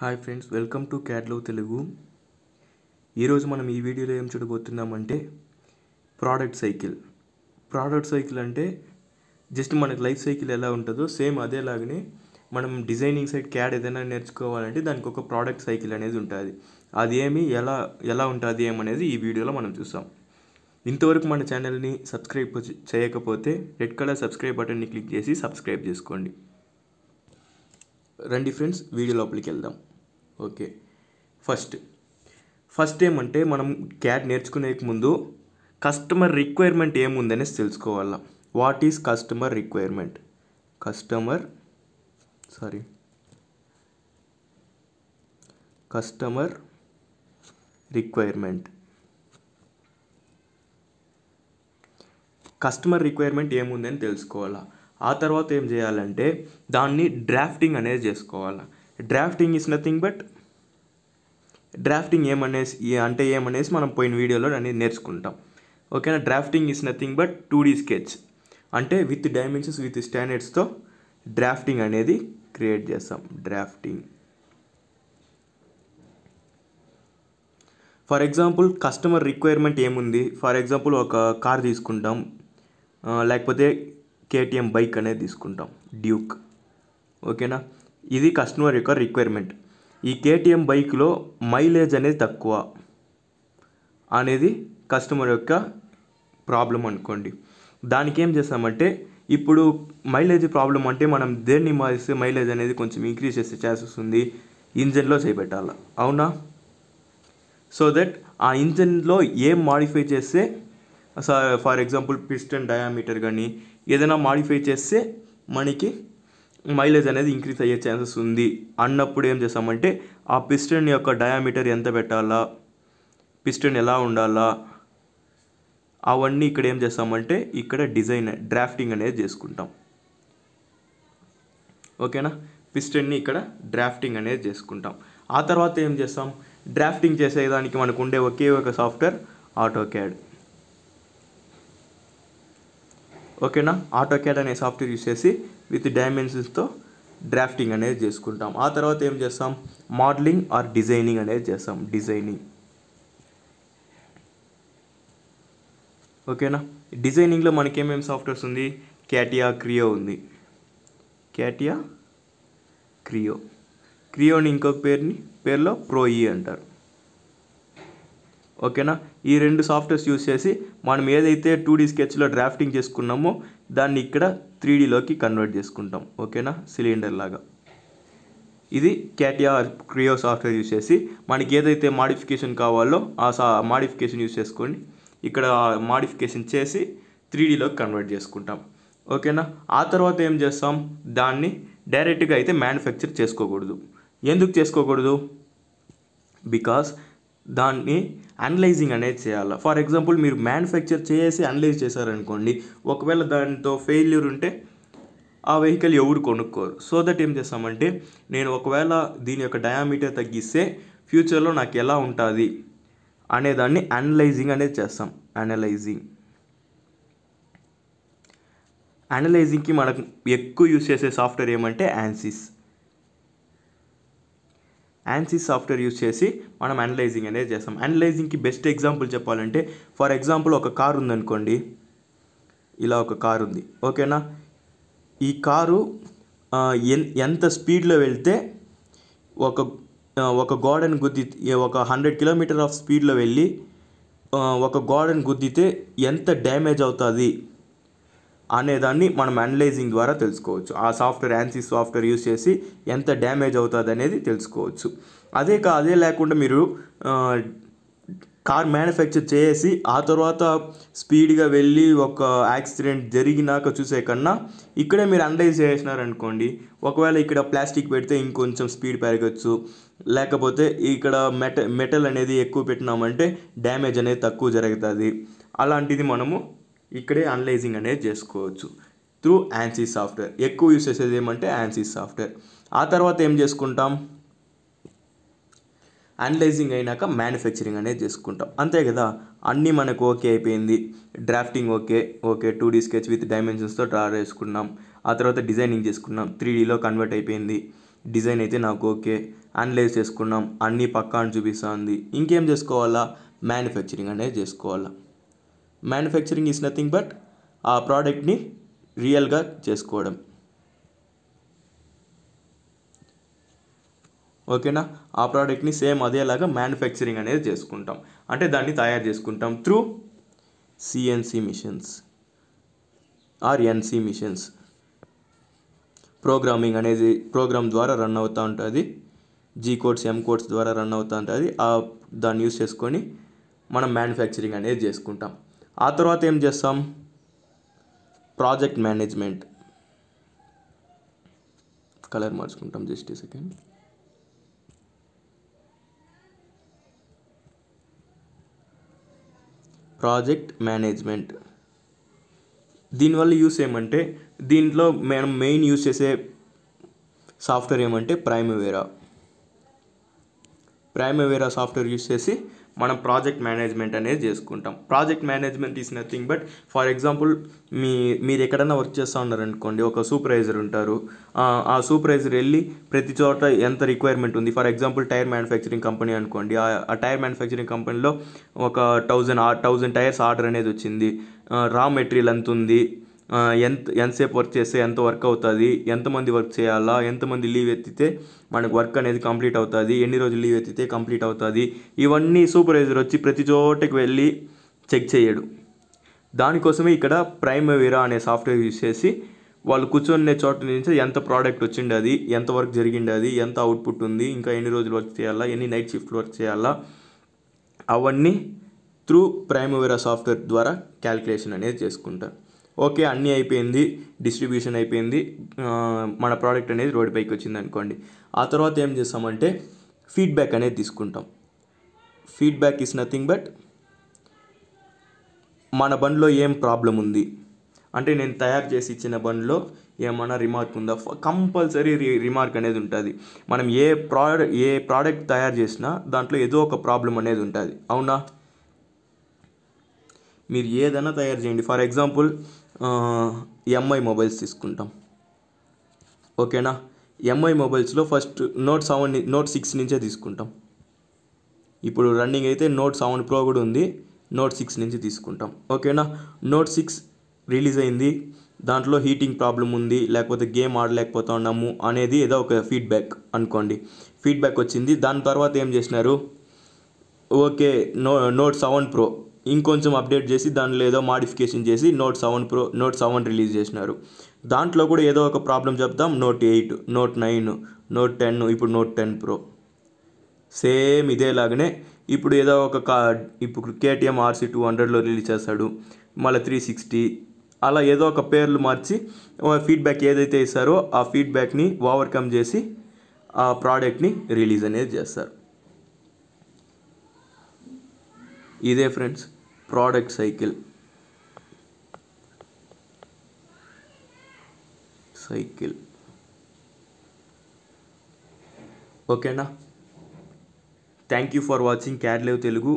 hi friends welcome to క్యాట్లో తెలుగు ఈరోజు మనం ఈ వీడియోలో ఏం చూడబోతున్నామంటే ప్రోడక్ట్ సైకిల్ ప్రోడక్ట్ సైకిల్ అంటే జస్ట్ మనకు లైఫ్ సైకిల్ ఎలా ఉంటుందో సేమ్ అదేలాగానే మనం డిజైనింగ్ సైడ్ క్యాడ్ ఏదైనా నేర్చుకోవాలంటే దానికి ఒక ప్రోడక్ట్ సైకిల్ అనేది ఉంటుంది అది ఏమి ఎలా ఎలా ఉంటుంది ఏమనేది ఈ వీడియోలో మనం చూస్తాం ఇంతవరకు మన ఛానల్ని సబ్స్క్రైబ్ చేయకపోతే రెడ్ కలర్ సబ్స్క్రైబ్ బటన్ని క్లిక్ చేసి సబ్స్క్రైబ్ చేసుకోండి రండి ఫ్రెండ్స్ వీడియో లోపలికి వెళ్దాం ఓకే ఫస్ట్ ఫస్ట్ ఏమంటే మనం క్యాట్ నేర్చుకునే ముందు కస్టమర్ రిక్వైర్మెంట్ ఏముందనేసి తెలుసుకోవాలా what is customer requirement customer sorry customer requirement customer requirement ఏముందని తెలుసుకోవాలా ఆ తర్వాత ఏం చేయాలంటే దాన్ని డ్రాఫ్టింగ్ అనేది చేసుకోవాలి drafting is nothing but drafting ఏమనేసి అంటే ఏమనేసి మనం పోయిన వీడియోలో అనేది నేర్చుకుంటాం ఓకేనా drafting is nothing but two D sketch అంటే విత్ డైమెన్షన్స్ విత్ స్టాండర్డ్స్తో డ్రాఫ్టింగ్ అనేది క్రియేట్ చేస్తాం drafting for example customer requirement ఏముంది ఫర్ ఎగ్జాంపుల్ ఒక కార్ తీసుకుంటాం లేకపోతే కేటీఎం బైక్ అనేది తీసుకుంటాం డ్యూక్ ఓకేనా ఇది కస్టమర్ యొక్క రిక్వైర్మెంట్ ఈ కేటీఎం బైక్లో మైలేజ్ అనేది తక్కువ అనేది కస్టమర్ యొక్క ప్రాబ్లం అనుకోండి దానికి ఏం చేస్తామంటే ఇప్పుడు మైలేజ్ ప్రాబ్లం అంటే మనం దేన్ని మారిస్తే మైలేజ్ అనేది కొంచెం ఇంక్రీజ్ చేసే ఛాన్సెస్ ఉంది ఇంజన్లో చేపెట్టాలి అవునా సో దట్ ఆ ఇంజన్లో ఏం మాడిఫై చేస్తే ఫర్ ఎగ్జాంపుల్ పిస్టన్ డయామీటర్ కానీ ఏదైనా మాడిఫై చేస్తే మనకి మైలేజ్ అనేది ఇంక్రీజ్ అయ్యే ఛాన్సెస్ ఉంది అన్నప్పుడు ఏం చేస్తామంటే ఆ పిస్టన్ యొక్క డయామీటర్ ఎంత పెట్టాలా పిస్టన్ ఎలా ఉండాలా అవన్నీ ఇక్కడ ఏం చేస్తామంటే ఇక్కడ డిజైన్ డ్రాఫ్టింగ్ అనేది చేసుకుంటాం ఓకేనా పిస్టన్ని ఇక్కడ డ్రాఫ్టింగ్ అనేది చేసుకుంటాం ఆ తర్వాత ఏం చేస్తాం డ్రాఫ్టింగ్ చేసేదానికి మనకు ఉండే ఒకే ఒక సాఫ్ట్వేర్ ఆటో క్యాడ్ ఓకేనా ఆటో క్యాడ్ అనే సాఫ్ట్వేర్ యూస్ చేసి విత్ డైమెన్షన్స్తో డ్రాఫ్టింగ్ అనేది చేసుకుంటాం ఆ తర్వాత ఏం చేస్తాం మోడలింగ్ ఆర్ డిజైనింగ్ అనేది చేస్తాం డిజైనింగ్ ఓకేనా డిజైనింగ్లో మనకి ఏమేమి సాఫ్ట్వేర్స్ ఉంది క్యాటియా క్రియో ఉంది క్యాటియా క్రియో క్రియోని ఇంకొక పేరుని పేరులో ప్రోఈ e అంటారు ఓకేనా ఈ రెండు సాఫ్ట్వేర్స్ యూస్ చేసి మనం ఏదైతే టూ డీ స్కెచ్లో డ్రాఫ్టింగ్ చేసుకున్నామో దాన్ని ఇక్కడ త్రీ డీలోకి కన్వర్ట్ చేసుకుంటాం ఓకేనా సిలిండర్ లాగా ఇది క్యాటియా క్రియో సాఫ్ట్వేర్ యూస్ చేసి మనకి ఏదైతే మాడిఫికేషన్ కావాలో ఆ సా మాడిఫికేషన్ యూస్ చేసుకొని ఇక్కడ మాడిఫికేషన్ చేసి త్రీడీలోకి కన్వర్ట్ చేసుకుంటాం ఓకేనా ఆ తర్వాత ఏం చేస్తాం దాన్ని డైరెక్ట్గా అయితే మ్యానుఫ్యాక్చర్ చేసుకోకూడదు ఎందుకు చేసుకోకూడదు బికాస్ దాన్ని అనలైజింగ్ అనేది చేయాలి ఫర్ ఎగ్జాంపుల్ మీరు మ్యానుఫ్యాక్చర్ చేసి అనలైజ్ చేశారనుకోండి ఒకవేళ దానితో ఫెయిల్యూర్ ఉంటే ఆ వెహికల్ ఎవరు కొనుక్కోరు సో దట్ ఏం చేస్తామంటే నేను ఒకవేళ దీని యొక్క డయామీటర్ తగ్గిస్తే ఫ్యూచర్లో నాకు ఎలా ఉంటుంది అనేదాన్ని అనలైజింగ్ అనేది చేస్తాం అనలైజింగ్ అనలైజింగ్కి మనకు ఎక్కువ యూస్ చేసే సాఫ్ట్వేర్ ఏమంటే యాన్సిస్ యాన్సీ సాఫ్ట్వేర్ యూస్ చేసి మనం అనలైజింగ్ అనేది చేస్తాం అనలైజింగ్కి బెస్ట్ ఎగ్జాంపుల్ చెప్పాలంటే ఫర్ ఎగ్జాంపుల్ ఒక కారు ఉందనుకోండి ఇలా ఒక కారు ఉంది ఓకేనా ఈ కారు ఎంత స్పీడ్లో వెళ్తే ఒక ఒక గోడను గుద్ది ఒక హండ్రెడ్ కిలోమీటర్ ఆఫ్ స్పీడ్లో వెళ్ళి ఒక గోడను గుద్దితే ఎంత డ్యామేజ్ అవుతుంది అనేదాన్ని మనం అనలైజింగ్ ద్వారా తెలుసుకోవచ్చు ఆ సాఫ్ట్వేర్ యాన్సీ సాఫ్ట్వేర్ యూస్ చేసి ఎంత డ్యామేజ్ అవుతుంది అనేది తెలుసుకోవచ్చు అదే కా అదే లేకుండా మీరు కార్ మ్యానుఫ్యాక్చర్ చేసి ఆ తర్వాత స్పీడ్గా వెళ్ళి ఒక యాక్సిడెంట్ జరిగినాక చూసే కన్నా ఇక్కడే మీరు అనలైజ్ చేసినారనుకోండి ఒకవేళ ఇక్కడ ప్లాస్టిక్ పెడితే ఇంకొంచెం స్పీడ్ పెరగచ్చు లేకపోతే ఇక్కడ మెట మెటల్ అనేది ఎక్కువ పెట్టినామంటే డ్యామేజ్ అనేది తక్కువ జరుగుతుంది అలాంటిది మనము ఇక్కడే అనలైజింగ్ అనేది చేసుకోవచ్చు త్రూ యాన్సీ సాఫ్ట్వేర్ ఎక్కువ యూస్ చేసేది ఏమంటే యాన్సీ సాఫ్ట్వేర్ ఆ తర్వాత ఏం చేసుకుంటాం అనలైజింగ్ అయినాక మ్యానుఫ్యాక్చరింగ్ అనేది చేసుకుంటాం అంతే కదా అన్నీ మనకు ఓకే అయిపోయింది drafting okay okay two D sketch with డైమెన్షన్స్తో డ్రా చేసుకున్నాం ఆ తర్వాత డిజైనింగ్ చేసుకున్నాం త్రీ డీలో కన్వర్ట్ అయిపోయింది డిజైన్ అయితే నాకు ఓకే అనలైజ్ చేసుకున్నాం అన్నీ పక్కా అని చూపిస్తుంది ఇంకేం చేసుకోవాలా మ్యానుఫ్యాక్చరింగ్ అనేది చేసుకోవాలా మ్యానుఫ్యాక్చరింగ్ ఈజ్ నథింగ్ బట్ ఆ ప్రోడక్ట్ని రియల్గా చేసుకోవడం ఓకేనా ఆ ప్రోడక్ట్ని సేమ్ అదేలాగా మ్యానుఫ్యాక్చరింగ్ అనేది చేసుకుంటాం అంటే దాన్ని తయారు చేసుకుంటాం through CNC machines or NC machines programming అనేది ప్రోగ్రామ్ ద్వారా రన్ అవుతూ ఉంటుంది జీ కోడ్స్ ఎం కోడ్స్ ద్వారా రన్ అవుతూ ఉంటుంది ఆ దాన్ని యూస్ చేసుకొని మనం మ్యానుఫ్యాక్చరింగ్ అనేది చేసుకుంటాం ఆ తర్వాత ఏం చేస్తాం ప్రాజెక్ట్ మేనేజ్మెంట్ కలర్ మార్చుకుంటాం జస్ట్ ఈ సెకండ్ ప్రాజెక్ట్ మేనేజ్మెంట్ దీనివల్ల యూస్ ఏమంటే దీంట్లో మనం మెయిన్ యూస్ చేసే సాఫ్ట్వేర్ ఏమంటే ప్రైమవేరా ప్రైమవేరా సాఫ్ట్వేర్ యూస్ చేసి మనం ప్రాజెక్ట్ మేనేజ్మెంట్ అనేది చేసుకుంటాం project management is nothing but for example మీ మీరు ఎక్కడైనా వర్క్ చేస్తూ ఉన్నారనుకోండి ఒక సూపర్వైజర్ ఉంటారు ఆ సూపర్వైజర్ వెళ్ళి ప్రతి చోట ఎంత రిక్వైర్మెంట్ ఉంది for example tyre manufacturing company అనుకోండి ఆ టైర్ మ్యానుఫ్యాక్చరింగ్ కంపెనీలో ఒక థౌజండ్ థౌజండ్ టైర్స్ ఆర్డర్ అనేది వచ్చింది రా మెటీరియల్ ఎంత ఉంది ఎంత ఎంతసేపు వర్క్ చేస్తే ఎంత వర్క్ అవుతుంది ఎంతమంది వర్క్ చేయాలా ఎంతమంది లీవ్ ఎత్తితే మనకు వర్క్ అనేది కంప్లీట్ అవుతుంది ఎన్ని రోజులు లీవ్ ఎత్తితే కంప్లీట్ అవుతుంది ఇవన్నీ సూపర్వైజర్ వచ్చి ప్రతి చోటకి వెళ్ళి చెక్ చేయడు దానికోసమే ఇక్కడ ప్రైమ్ వీరా అనే సాఫ్ట్వేర్ యూజ్ చేసి వాళ్ళు కూర్చునే చోట నుంచి ఎంత ప్రోడక్ట్ వచ్చిండే అది ఎంత వర్క్ జరిగిండే అది ఎంత అవుట్పుట్ ఉంది ఇంకా ఎన్ని రోజులు వర్క్ చేయాలా ఎన్ని నైట్ షిఫ్ట్లు వర్క్ చేయాలా అవన్నీ త్రూ ప్రైమోవేరా సాఫ్ట్వేర్ ద్వారా క్యాలిక్యులేషన్ అనేది చేసుకుంటారు ఓకే అన్నీ అయిపోయింది డిస్ట్రిబ్యూషన్ అయిపోయింది మన ప్రోడక్ట్ అనేది రోడ్ పైకి వచ్చింది అనుకోండి ఆ తర్వాత ఏం చేస్తామంటే ఫీడ్బ్యాక్ అనేది తీసుకుంటాం ఫీడ్బ్యాక్ ఈస్ నథింగ్ బట్ మన బండ్లో ఏం ప్రాబ్లం ఉంది అంటే నేను తయారు చేసి ఇచ్చిన బండ్లో ఏమైనా రిమార్క్ ఉందా కంపల్సరీ రి రిమార్క్ అనేది ఉంటుంది మనం ఏ ప్రోడక్ట్ ఏ ప్రోడక్ట్ తయారు చేసినా దాంట్లో ఏదో ఒక ప్రాబ్లం అనేది ఉంటుంది అవునా మీరు ఏదైనా తయారు చేయండి ఫర్ ఎగ్జాంపుల్ ఎంఐ మొబైల్స్ తీసుకుంటాం ఓకేనా ఎంఐ మొబైల్స్లో first note seven note six నుంచే తీసుకుంటాం ఇప్పుడు రన్నింగ్ అయితే నోట్ సెవెన్ ప్రో కూడా ఉంది నోట్ సిక్స్ నుంచి తీసుకుంటాం ఓకేనా నోట్ సిక్స్ రిలీజ్ అయింది దాంట్లో హీటింగ్ ప్రాబ్లం ఉంది లేకపోతే గేమ్ ఆడలేకపోతా ఉన్నాము అనేది ఏదో ఒక ఫీడ్బ్యాక్ అనుకోండి ఫీడ్బ్యాక్ వచ్చింది దాని తర్వాత ఏం చేసినారు okay no note seven pro ఇంకొంచెం అప్డేట్ చేసి దాంట్లో ఏదో మాడిఫికేషన్ చేసి note seven pro note seven release చేసినారు దాంట్లో కూడా ఏదో ఒక ప్రాబ్లం చెప్తాం note eight note nine note ten ఇప్పుడు నోట్ టెన్ ప్రో సేమ్ ఇదేలాగానే ఇప్పుడు ఏదో ఒక కా ఇప్పుడు కేటీఎం ఆర్సీ టూ హండ్రెడ్లో రిలీజ్ చేస్తాడు మళ్ళీ త్రీ సిక్స్టీ అలా ఏదో ఒక పేర్లు మార్చి ఫీడ్బ్యాక్ ఏదైతే ఇస్తారో ఆ ఫీడ్బ్యాక్ని ఓవర్కమ్ చేసి ఆ ప్రోడక్ట్ని రిలీజ్ అనేది చేస్తారు ఇదే ఫ్రెండ్స్ ప్రోడక్ట్ సైకిల్ సైకిల్ ఓకేనా థ్యాంక్ యూ ఫర్ వాచింగ్ క్యాడ్లేవ్ తెలుగు